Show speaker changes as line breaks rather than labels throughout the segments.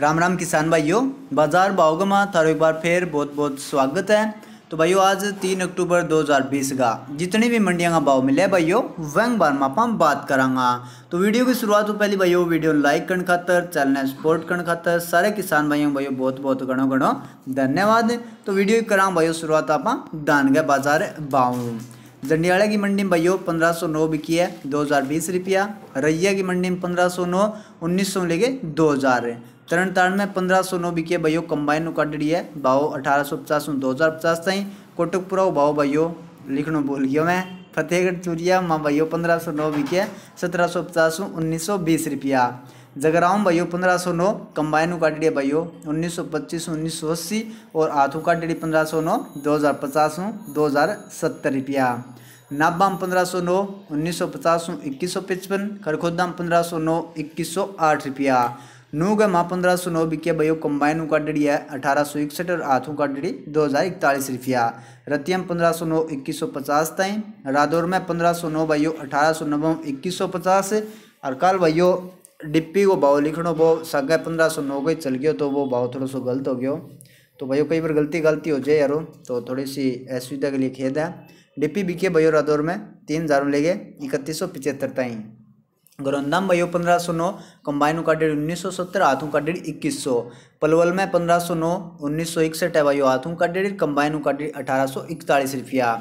राम राम किसान भाइयों बाजार बाहोगा थारो एक बार फिर बहुत बहुत स्वागत है तो भाइयों आज तीन अक्टूबर 2020 का जितनी भी मंडियाँ का भाव मिले भाइयों वैंग बार में आप बात करांगा तो वीडियो की शुरुआत हो तो पहले भाइयों वीडियो लाइक करने खातर चैनल ने सपोर्ट करने खातर सारे किसान भाइयों भाइयों बहुत बहुत घणो घणो धन्यवाद तो वीडियो करा भाइयों शुरुआत आप दान गए बाजार भाव जंडियाला की मंडी में भाइयो पंद्रह सौ नौ बिकी है दो हज़ार बीस रुपया रैया की मंडी में पंद्रह सौ नौ उन्नीस सौ लेके दो हज़ार तारण में पंद्रह सौ नौ बिके भाइयों कम्बाइन ભાઈઓ है भाव अठारह सौ पचास दो हजार पचास તાઈ कोटकपुरा भाव भाइयों लिखनो बोल गया मैं फतेहगढ़ चूरिया माँ भाइयों पंद्रह सौ नौ बिके सत्रह सौ पचास उन्नीस सौ बीस रुपया जगराओं भाइयों पंद्रह सौ नौ कम्बाइनू है भाइयों उन्नीस सौ पच्चीस उन्नीस सौ अस्सी और आथू काटड़ी पंद्रह सौ नौ दो हज़ार पचास दो हज़ार सत्तर रुपया नाबाम पंद्रह सौ नौ उन्नीस सौ पचास इक्कीस सौ पचपन खरखोदाम पंद्रह सौ नौ इक्कीस सौ आठ रुपया नू का माँ पंद्रह सौ नौ बिकिया कम्बाइन कंबाइन डेढ़ी है अठारह सौ इकसठ और का डेढ़ी दो हज़ार इकतालीस रुपया रतियम पंद्रह सौ नौ इक्कीस सौ पचास ताई रादौर में पंद्रह सौ नौ भाइयों अठारह सौ नब्बे इक्कीस सौ पचास और कल भाइयों डिप्पी को भाव लिखनो वो सगा पंद्रह सौ नौ को चल गयो तो वो भाव थोड़ा सा गलत हो गयो तो भैया कई बार गलती गलती हो जाए यारो तो थोड़ी सी असुविधा के लिए खेद है डिप्पी बिके भैया रादौर में तीन हज़ार में ले गए इकतीस सौ पचहत्तर ताई गोरंदाम भाइयों पंद्रह सौ नौ कम्बाइन का डेट उन्नीस सौ सत्तर हाथों का डेट इक्कीस सौ पलवल में पंद्रह सौ नौ उन्नीस सौ इकसठ है भाइयों हाथों का डेट कम्बाइन का डेट अठारह सौ इकतालीस रुपया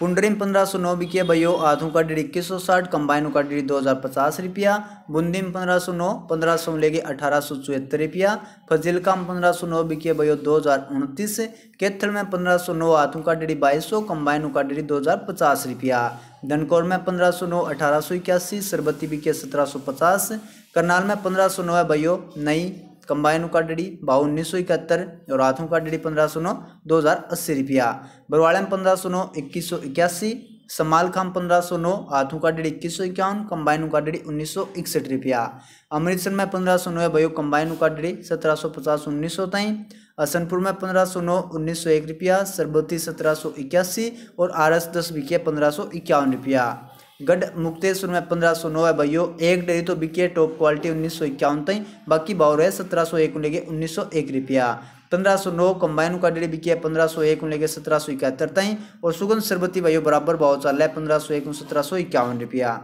पुंडरिम पंद्रह सौ नौ बिकिया बयो आधू का डिड़ी इक्कीस सौ साठ कम्बाइन का डिड़ी दो हज़ार पचास रुपया बुंदिम पंद्रह सौ नौ पंद्रह सौ लेगी अठारह सौ चौहत्तर रुपया फजिलकाम पंद्रह सौ नौ बिकिया बयो दो हज़ार उनतीस केथल में पंद्रह सौ नौ आधू का डेढ़ बाईस सौ कम्बाइन का डिड़ी दो हज़ार पचास रुपया धनकौर में पंद्रह सौ नौ अठारह सौ इक्यासी सरबती बिकिया सत्रह सौ पचास करनाल में पंद्रह सौ नौ बयो नई कंबाइन डेडी बाव उन्नीस सौ इकहत्तर और हाथों उकाडड़ी पंद्रह सौ नौ दो हज़ार अस्सी रुपया में पंद्रह सौ नौ इक्कीस सौ इक्यासी समाल खाम पंद्रह सौ नौ हाथों का डेढ़ इक्कीस सौ इक्यावन कंबाइन का डेडी उन्नीस सौ इकसठ रुपया अमृतसर में पंद्रह सौ नौ है भयो कंबाइन का डेडी सत्रह सौ पचास उन्नीस सौ तई हसनपुर में पंद्रह सौ नौ उन्नीस सौ एक रुपया सरबती सत्रह सौ इक्यासी और आर एस दस बिकिया पंद्रह सौ इक्यावन रुपया गढ़ मुक्तेश्वर में पंद्रह सौ नौ है भाइयों एक डेरी तो बिकी है टॉप क्वालिटी उन्नीस सौ इक्यावन तई बाकी भाव रहे सत्रह सौ एक लेके उन्नीस सौ एक रुपया पंद्रह सौ नौ कंबाइन का डेढ़ बिकी है पंद्रह सौ एक लेके सत्रह सौ इकहत्तर तई और सुगंध शरबती भाइयों बराबर भाव चल रहा है पंद्रह सौ एक सत्रह सौ इक्यावन रुपया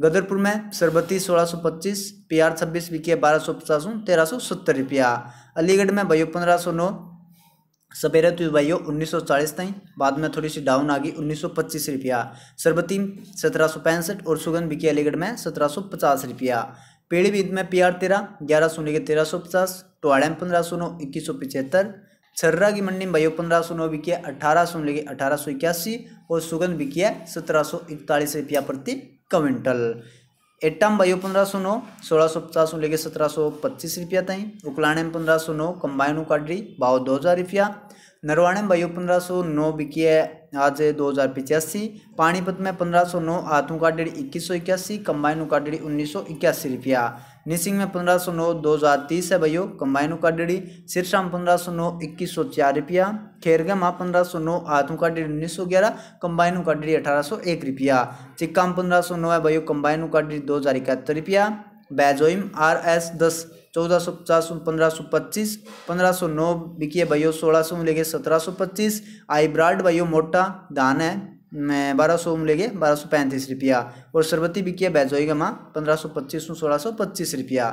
गदरपुर में शरबती सोलह सौ पच्चीस पी आर छब्बीस बिकी है बारह सौ पचास तेरह सौ सत्तर रुपया अलीगढ़ में भाइयों पंद्रह सौ नौ सवेरे तो सौ चालीस ताई बाद में थोड़ी सी डाउन आ गई 1925 रुपया सरबती सत्रह और सुगंध बिकी अलीगढ़ में 1750 रुपया पेड़ी बीत में पी आर तेरह ग्यारह सौ के तेरह सौ पचास टोआड़े में पंद्रह सौ नौ इक्कीस सौ पिछहत्तर छर्रा की मंडी में हो पंद्रह सौ नौ बिकी अठारह सौ लेके अठारह सौ इक्यासी और सुगंध बिकी है सत्रह सौ इकतालीस रुपया प्रति क्विंटल एटम भाइयों पंद्रह सौ नौ सोलह सौ पचास सौ लेके सत्रह सौ पच्चीस रुपया तय उकलाने में पंद्रह सौ नौ कम्बाइन उकाडरी भाव दो हज़ार रुपया नरवाणे में भाइयों पंद्रह सौ नौ बिकी है आज दो हज़ार पिचासी पानीपत में पंद्रह सौ नौ हाथों का इक्कीस सौ इक्यासी कम्बाइन उकाडरी उन्नीस सौ इक्यासी रुपया निसिंग में पंद्रह सौ नौ दो हज़ार तीस है भैया कंबाइनों का डेढ़ी सिरसा में पंद्रह सौ नौ इक्कीस सौ चार रुपया खेरगा में पंद्रह सौ नौ हाथों का डेढ़ी उन्नीस सौ ग्यारह कंबाइनों का डेढ़ी अठारह सौ एक रुपया चिक्का में पंद्रह सौ नौ है भैया कंबाइनों का डेढ़ी दो हज़ार इकहत्तर रुपया बैजोइम आर एस दस चौदह सौ पचास पंद्रह सौ पच्चीस पंद्रह सौ नौ बिकी है भैया सोलह सौ में लेके सत्रह सौ पच्चीस आई ब्राड भैया मोटा दान है बारह सौ हम लेंगे बारह सौ पैंतीस रुपया और सरबती बिकिया बैजोई गां पंद्रह सौ पच्चीस में सोलह सौ पच्चीस रुपया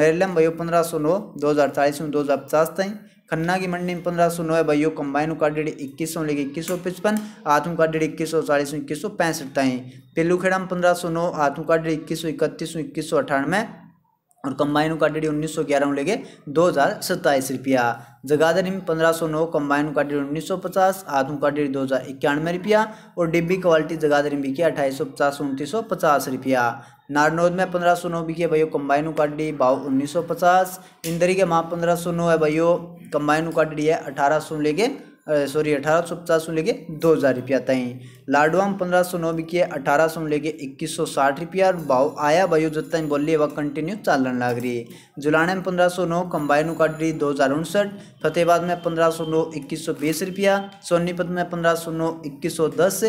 नरेलम भैया पंद्रह सौ नौ दो हज़ार चालीस में दो हज़ार पचास तई खन्ना की मंडी में पंद्रह सौ नौ है भैया कंबाइन का डेढ़ इक्कीस सौ लेके इक्कीस सौ पचपन आत्म का डेढ़ इक्कीस सौ चालीस इक्कीस सौ पैंसठ तई पेलू खेड़ा में पंद्रह सौ नौ आत्म का डेढ़ इक्कीस सौ इकतीस सौ इक्कीस सौ अठानवे और कंबाइन का डेट उन्नीस सौ ग्यारह में लेके दो हज़ार सत्ताईस रुपया जगाधरी में पंद्रह सौ नौ कंबाइन का डेट उन्नीस सौ पचास आधू का डेट दो हज़ार इक्यानवे रुपया और डिब्बी क्वालिटी जगाधरी में बिकी अट्ठाईस सौ पचास उनतीस सौ पचास रुपया नारनौद में पंद्रह सौ नौ बिकी है कम्बाइन कंबाइन का डेट भाव उन्नीस सौ पचास इंदरी के माँ पंद्रह सौ नौ है भैया कंबाइन का डेट है अठारह सौ लेके सॉरी अठारह सौ पचास लेके दो हज़ार रुपया तय लाडवाम पंद्रह सौ नौ बिकी है अठारह सौ लेके इक्कीस सौ साठ रुपया और भाव आया भाई बोल रही वह कंटिन्यू चालन लाग रही है जुलाने में पंद्रह सौ नौ कंबाइन काट रही दो हज़ार उनसठ फतेहबाद में पंद्रह सौ नौ इक्कीस सौ बीस रुपया सोनीपत में पंद्रह सौ नौ इक्कीस सौ दस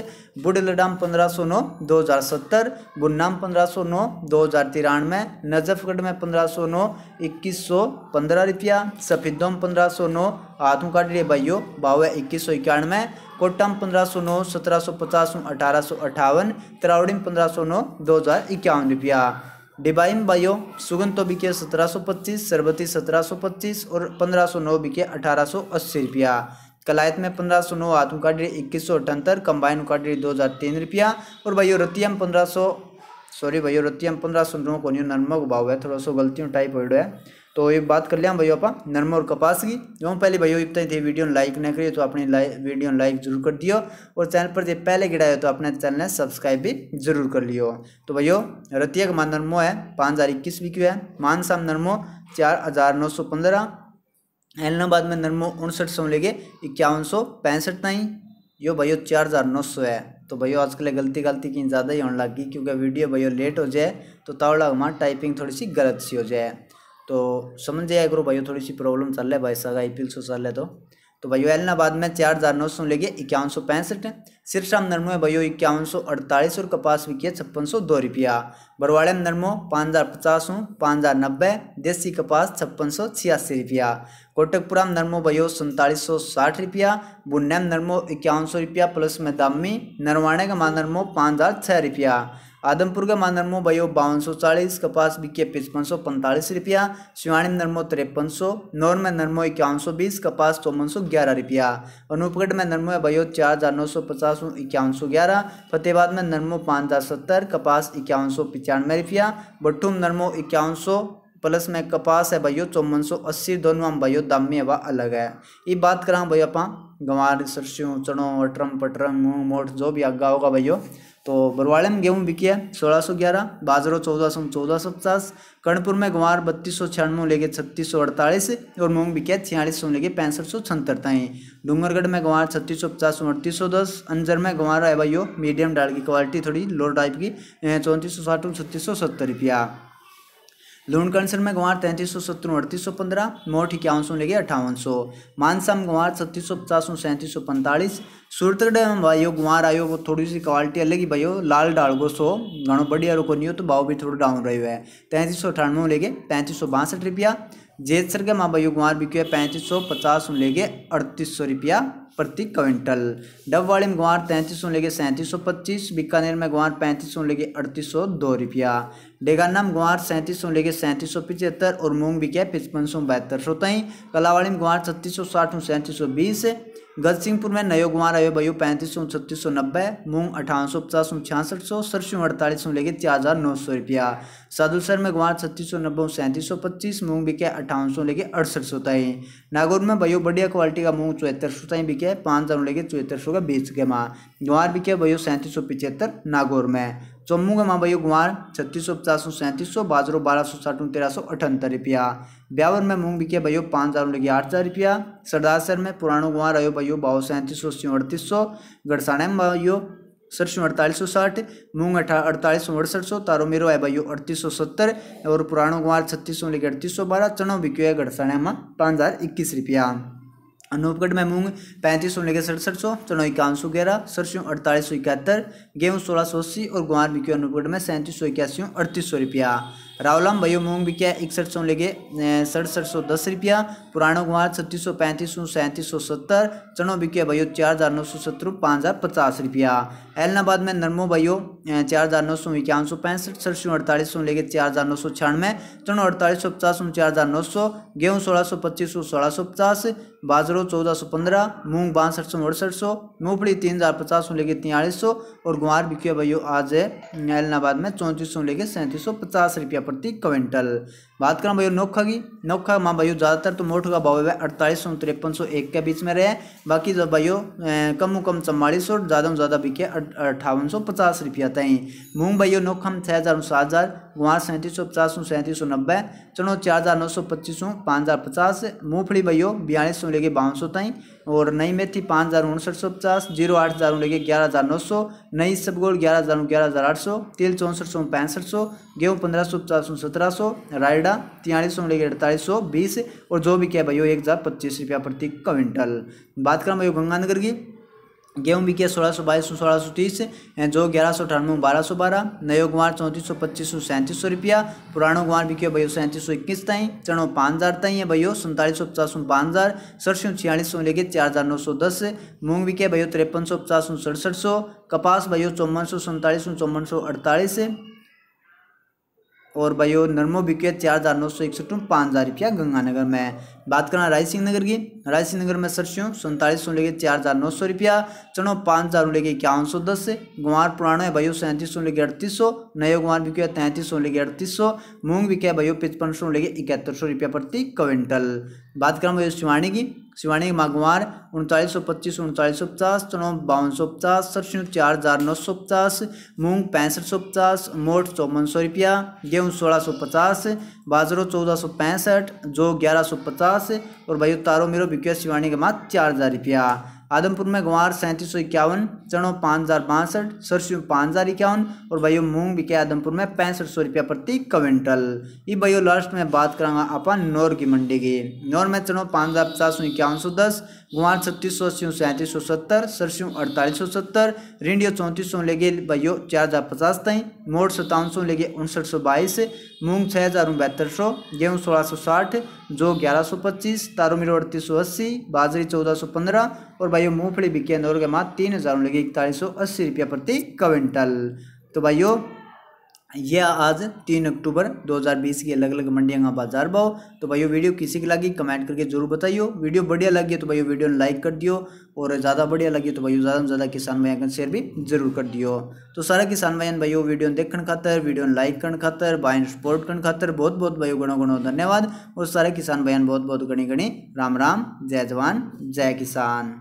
बुढ़लडाम पंद्रह सौ नौ दो हज़ार सत्तर गुन्नाम पंद्रह सौ नौ दो हज़ार तिरानवे नजफगढ़ में पंद्रह सौ नौ इक्कीस सौ पंद्रह रुपया सफेदम पंद्रह सौ नौ हाथों काट रही है भाइयों भाव है इक्कीस सौ इक्यानवे कोटम पंद्रह सौ नौ सत्रह सौ पचास अठारह सौ अट्ठावन त्राउडिम पंद्रह सौ नौ दो हज़ार इक्यावन रुपया डिबाइम बायो सुगन तो बिके सत्रह सौ पच्चीस सरबती सत्रह सौ पच्चीस और पंद्रह सौ नौ बिके अठारह सौ अस्सी रुपया कलायत में पंद्रह सौ नौ हाथ उनका डेढ़ इक्कीस सौ अठहत्तर कंबाइन का डेढ़ दो हज़ार तीन रुपया और भाइयों रतियम पंद्रह सौ सॉरी भाइयों रतियम पंद्रह सौ नौ को नर्मक भाव है थोड़ा सा गलतियों टाइप हो है तो ये बात कर लिया भाई आप नरमा और कपास की जो पहले भाई इतना थे वीडियो लाइक ना करिए तो अपने वीडियो लाइक जरूर कर दियो और चैनल पर जो पहले गिराए तो अपने चैनल ने सब्सक्राइब भी जरूर कर लियो तो भाइयों रतिया का मान नरमो है पाँच हज़ार इक्कीस बिक्यू है मानसाम नरमो चार हज़ार नौ सौ पंद्रह एलनाबाद में नरमो उनसठ सौ लेके इक्यावन सौ पैंसठ ताई यो भाइयों चार हज़ार नौ सौ है तो भैया आजकल गलती गलती की ज़्यादा ही होने लग गई क्योंकि वीडियो भैया लेट हो जाए तो तावड़ा हमारा टाइपिंग थोड़ी सी गलत सी हो जाए तो समझ जाए करो भाइयों थोड़ी सी प्रॉब्लम चल रहा है भाई सगा आई पी चल रहा है तो तो भाइयों एलनाबाद में चार हज़ार नौ सौ लेके इक्यावन सौ पैंसठ सिरसा में नरमो है भाइयों इक्यावन सौ अड़तालीस और कपास बिकी है छप्पन सौ दो रुपया बरवाड़े में नरमो पाँच हज़ार पचास हूँ पाँच हज़ार नब्बे देसी कपास छप्पन सौ छियासी रुपया कोटकपुरा में नरमो भाइयों सैंतालीस सौ साठ रुपया बुन्ने में नरमो इक्यावन सौ रुपया प्लस में दामी नरवाणे का मान नरमो पाँच हज़ार छः रुपया आदमपुर का नरमो बयो बावन सौ चालीस कपास बिके पचपन सौ पैंतालीस रुपया शिवाणी में नरमो तिरपन सौ नौर में नरमो इक्यावन सौ बीस कपास चौवन सौ ग्यारह रुपया अनूपगढ़ में नरमो बयो चार हज़ार नौ सौ पचास इक्यावन सौ ग्यारह फतेहबाद में नरमो पाँच हज़ार सत्तर कपास इक्यावन सौ पचानवे रुपया बट्टू में नरमो इक्यावन सौ प्लस में कपास है भाइयों चौवन सौ अस्सी दोनों में भाइयों दाम में वह अलग है ये बात करा भाई अपना गंवार सरसों चणों अटरम पटरम मूंग मोट जो भी आगा होगा भाइयों तो बरवाड़े में गेहूँ बिकी है सोलह सौ ग्यारह बाजरो चौदह सौ चौदह सौ पचास कर्णपुर में गुवार बत्तीस सौ छियानवे लेके छत्तीस सौ अड़तालीस और मूंग बिकी है छियालीस सौ लेके पैंसठ सौ छहत्तर ताई डूंगरगढ़ में गुवार छत्तीस सौ पचास अड़तीस सौ दस अंजर में गुवार है भाई मीडियम डाल की क्वालिटी थोड़ी लो टाइप की चौंतीस सौ साठ छत्तीस सौ सत्तर रुपया लोन कंसर में घुमार तैंतीस सौ सत्तर अड़तीस सौ पंद्रह मोट इक्यावन सौ लेके अठावन सौ मानसा में गुवार छत्तीस सौ पचास सैंतीस सौ पैंतालीस सूरतगढ़ में भाइयों घुमार आयो वो थोड़ी सी क्वालिटी अलग ही भाइयो लाल डाल गो घो बढ़िया रुको नहीं हो तो भाव भी थोड़ा डाउन रहे है तैंतीस सौ अठानवे लेके पैंतीस सौ बासठ रुपया जेतसर के माँ भाई घुमार बिक्यो है पैंतीस सौ पचास लेके अड़तीस सौ रुपया प्रति क्विंटल डब वाले में गुवार तैंतीस सौ लेके सैंतीस सौ पच्चीस बीकानेर में गुवार पैंतीस सौ लेके अड़तीस सौ दो रुपया डेगाना नाम गुआर सैंतीस सौ लेके सैंतीस सौ पिछहत्तर और मूंग भी क्या है पचपन सौ बहत्तर सोतई कलावाड़ी में गुआर छत्तीस सौ साठ हूँ सैंतीस सौ बीस गजसिंहपुर में नयो गुआर आयो भयो पैंतीस सौ छत्तीस सौ नब्बे मूंग अठावन सौ पचास हूँ छियासठ सौ सरसों अड़तालीस सौ लेके चार हज़ार नौ सौ रुपया सादुलसर में गुआर छत्तीस सौ नब्बे सैंतीस सौ पच्चीस मूंग बिके अठावन सौ लेके अड़सठ सौ ताई नागौर में भयो बढ़िया क्वालिटी का मूंग चौहत्तर सौ ताई बिके पाँच हज़ार लेके चौहत्तर सौ का बीस के माँ गुआर बिके भयो सैंतीस सौ पिचहत्तर नागौर में जम्मू का मां भाइयों गुआर छत्तीस सौ पचास सौ सैंतीस सौ बाजरो बारह सौ साठ तेरह सौ अठहत्तर रुपया ब्यावर में मूंग बिके भाइयों पाँच हज़ार लगे आठ हज़ार रुपया सरदारसर में पुरानो गुआर आयो भाइयों बाहो सैंतीस सौ अस्सी अड़तीस सौ गढ़साणे में भाइयों सरसों अड़तालीस सौ साठ मूंग अठा अड़तालीस सौ अड़सठ सौ तारो मेरो है भाइयों अड़तीस सौ सत्तर और पुरानो गुआर छत्तीस सौ लेके अड़तीस सौ बारह चनो बिक्यो है गढ़साणे में पाँच हज़ार इक्कीस रुपया अनूपगढ़ में मूंग पैंतीस सौ लेकर सड़सठ सौ चनोई इक्यावन सौ ग्यारह सरसों अड़तालीस सौ इकहत्तर गेहूँ सोलह सौ अस्सी और गुआर बिके अनूपगढ़ में सैंतीस सौ इक्यासी अड़तीस सौ रुपया रावलम भयो मूंग बिकया इकसठ सौ लेके सड़सठ सौ दस रुपया पुराना गुआर छत्तीस सौ पैंतीस सौ सैंतीस सौ सत्तर चनो बिकिया भयो चार हज़ार नौ सौ सत्तर पाँच हज़ार पचास रुपया एलनाबाद में नरमो भयो चार हज़ार नौ सौ इक्यावन सौ पैंसठ सरसों अड़तालीस सौ लेके चार हज़ार नौ सौ छियानवे चनो अड़तालीस सौ पचास चार हज़ार नौ सौ गेहूँ सोलह सौ पच्चीस सौ सोलह सौ पचास बाजरो चौदह सौ पंद्रह मूंग बासठ सौ अड़सठ सौ मूँगफली तीन हज़ार पचास सौ लेके तियालीस सौ और गुआर बिकिया भाइयों आज है एलनाबाद में चौंतीस सौ लेके सैंतीस सौ पचास रुपया प्रति क्विंटल बात करें भाई नोखा की नोखा माँ भाइयों ज़्यादातर तो मोठ का भाव है अड़तालीस सौ तिरपन सौ एक के बीच में रहे बाकी जब भाइयों कम कम चम्बालीस सौ ज़्यादा से ज़्यादा बिके अट्ठावन सौ पचास रुपया तय मूंग भाइयों में छः हज़ार सात हज़ार गुआर सैंतीस सौ पचास सौ सैंतीस सौ नब्बे चनो चार हज़ार नौ सौ पच्चीस सौ पाँच हज़ार पचास मूँगफली भाइयों बयालीस सौ लेके बावन सौ तय और नई मेथी पाँच हज़ार उनसठ सौ पचास जीरो आठ हज़ार लेके ग्यारह हज़ार नौ सौ नई सबगोल ग्यारह हज़ार ग्यारह हज़ार आठ सौ तेल चौंसठ सौ पैंसठ सौ गेहूँ पंद्रह सौ पचास सत्रह सौ रायडा तिहालीस सौ लेके अड़तालीस सौ बीस और जो भी क्या भाई एक हज़ार पच्चीस रुपया प्रति क्विंटल बात करें भाई गंगानगर की गेहूँ बिके सोलह सौ बाईस सौ सोलह सौ तीस जो ग्यारह सौ अठानवे बारह सौ बारह नयो गुआर चौंतीस सौ पच्चीस सौ सैंतीस सौ रुपया पुराणों गुआर बिके भैया सैंतीस सौ इक्कीस ताई चढ़ो पाँच हज़ार ताई है भैया सैंतालीस सौ पचास सौ पाँच हज़ार सरसों छियालीस सौ लेके चार हज़ार नौ सौ दस मूंग बिके भैया तिरपन सौ पचास सौ सड़सठ सौ कपास भैया चौवन सौ सैंतालीस सौ चौवन सौ अड़तालीस और भाई और नर्मो बिके चार हज़ार नौ सौ इकसठ पाँच हज़ार रुपया गंगानगर में बात करना राय सिंह नगर की राय सिंह नगर में सरसों सैंतालीस सौ लेके चार हज़ार नौ सौ रुपया चनो पाँच हज़ार लेके इक्यावन सौ दस गुआर पुराण है भाइयों सैंतीस सौ लेके अड़तीस सौ नयो गुआर बिके तैंतीस सौ लेके अड़तीस सौ मूंग बिके भाइयों पचपन सौ लेके इकहत्तर सौ रुपया प्रति क्विंटल बात करें भाई शिवानी की शिवानी माघवार उनतालीस सौ पच्चीस उनतालीस सौ पचास तनो बावन सौ पचास सरसों चार हज़ार नौ सौ पचास मूंग पैंसठ सौ पचास मोट चौवन सौ रुपया गेहूँ सोलह सौ पचास बाजरो चौदह सौ पैंसठ जो ग्यारह सौ पचास और भाई तारो मेरो बिक्यो शिवानी के माँ चार हज़ार रुपया आदमपुर में ग्वार सैंतीस सौ इक्यावन चणों पाँच हज़ार बासठ सरसों पाँच हज़ार इक्यावन और भाइयों मूंग बिके आदमपुर में पैंसठ सौ रुपया प्रति क्विंटल ये भाइयों लास्ट में बात करांगा अपन नौर की मंडी की नौर में चणों पाँच हज़ार पचास सौ इक्यावन सौ दस गुआन छत्तीस सौ अस्सी सैंतीस सौ सत्तर सरसों अड़तालीस सौ सत्तर रिंडियो चौंतीस सौ लेगे बयो चार हज़ार पचास तई मोड़ सतावन सौ लेगे उनसठ सौ बाईस मूंग छः हज़ार बहत्तर सौ गेहूँ सोलह सौ साठ जो ग्यारह सौ पच्चीस तारो मिरो अड़तीस सौ अस्सी बाजरी चौदह सौ पंद्रह और भाइयों मूँगफली बिके के माँ तीन हज़ार लेगे इकतालीस सौ अस्सी रुपया प्रति क्विंटल तो भाइयों यह आज तीन अक्टूबर 2020 की अलग अलग मंडियों का बाजार भाव तो भाई वीडियो किसी की लगी कमेंट करके जरूर बताइयो वीडियो बढ़िया लगी है तो भाई वीडियो लाइक कर दियो और ज़्यादा बढ़िया लगी तो भाई ज़्यादा से ज़्यादा किसान भाई का शेयर भी जरूर कर दियो तो सारा किसान भाई भाई वीडियो देखने खातर वीडियो लाइक करने खातर भाई सपोर्ट करने खातर बहुत बहुत भाई गणों गणो धन्यवाद और सारे किसान भाई बहुत बहुत गणी गणी राम राम जय जवान जय किसान